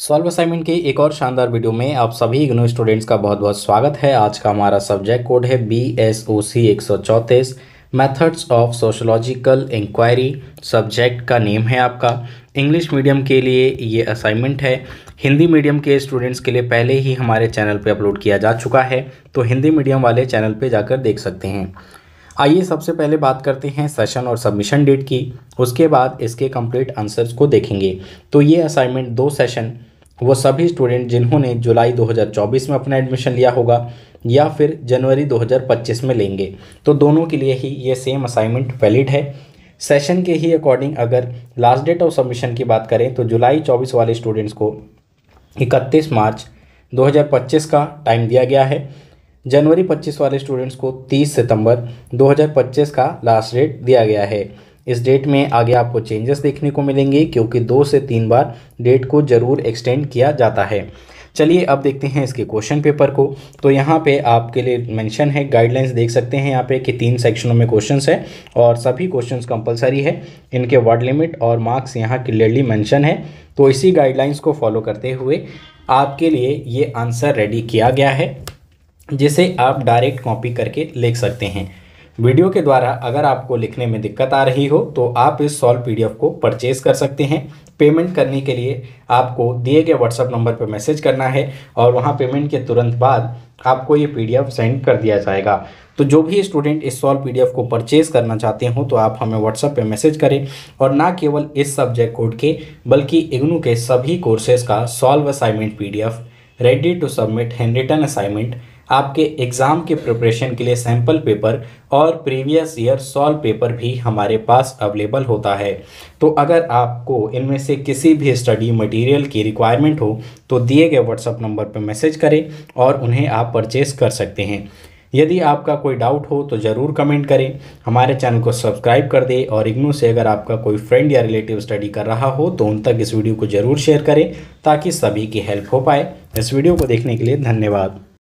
solve assignment के एक और शानदार वीडियो में आप सभी इग्नो स्टूडेंट्स का बहुत बहुत स्वागत है आज का हमारा सब्जेक्ट कोड है बी एस ओ सी एक सौ चौंतीस methods of sociological inquiry subject का नेम है आपका इंग्लिश मीडियम के लिए ये असाइनमेंट है हिंदी मीडियम के स्टूडेंट्स के लिए पहले ही हमारे चैनल पर अपलोड किया जा चुका है तो हिंदी मीडियम वाले चैनल पर जाकर देख सकते हैं आइए सबसे पहले बात करते हैं सेशन और सबमिशन डेट की उसके बाद इसके कंप्लीट आंसर्स को देखेंगे तो ये असाइनमेंट दो सेशन वो सभी स्टूडेंट जिन्होंने जुलाई 2024 में अपना एडमिशन लिया होगा या फिर जनवरी 2025 में लेंगे तो दोनों के लिए ही ये सेम असाइनमेंट वैलिड है सेशन के ही अकॉर्डिंग अगर लास्ट डेट ऑफ सबमिशन की बात करें तो जुलाई 24 वाले स्टूडेंट्स को 31 मार्च 2025 का टाइम दिया गया है जनवरी 25 वाले स्टूडेंट्स को 30 सितंबर 2025 का लास्ट डेट दिया गया है इस डेट में आगे आपको चेंजेस देखने को मिलेंगे क्योंकि दो से तीन बार डेट को ज़रूर एक्सटेंड किया जाता है चलिए अब देखते हैं इसके क्वेश्चन पेपर को तो यहाँ पे आपके लिए मेंशन है गाइडलाइंस देख सकते हैं यहाँ पे कि तीन सेक्शनों में क्वेश्चंस है और सभी क्वेश्चंस कंपलसरी है इनके वर्ड लिमिट और मार्क्स यहाँ क्लियरली मेंशन है तो इसी गाइडलाइंस को फॉलो करते हुए आपके लिए ये आंसर रेडी किया गया है जिसे आप डायरेक्ट कॉपी करके लिख सकते हैं वीडियो के द्वारा अगर आपको लिखने में दिक्कत आ रही हो तो आप इस सॉल्व पीडीएफ को परचेज कर सकते हैं पेमेंट करने के लिए आपको दिए गए व्हाट्सअप नंबर पर मैसेज करना है और वहाँ पेमेंट के तुरंत बाद आपको ये पीडीएफ सेंड कर दिया जाएगा तो जो भी स्टूडेंट इस सॉल्व पीडीएफ को परचेज़ करना चाहते हो तो आप हमें व्हाट्सएप पे मैसेज करें और ना केवल इस सब्जेक्ट कोड के बल्कि इग्नू के सभी कोर्सेज़ का solve assignment P ready to submit handwritten assignment आपके एग्ज़ाम के प्रिपरेशन के लिए सैम्पल पेपर और प्रीवियस ईयर सॉल्व पेपर भी हमारे पास अवेलेबल होता है तो अगर आपको इनमें से किसी भी स्टडी मटेरियल की रिक्वायरमेंट हो तो दिए गए व्हाट्सअप नंबर पर मैसेज करें और उन्हें आप परचेस कर सकते हैं यदि आपका कोई डाउट हो तो ज़रूर कमेंट करें हमारे चैनल को सब्सक्राइब कर दें और इग्नू से अगर आपका कोई फ्रेंड या रिलेटिव स्टडी कर रहा हो तो उन तक इस वीडियो को ज़रूर शेयर करें ताकि सभी की हेल्प हो पाए इस वीडियो को देखने के लिए धन्यवाद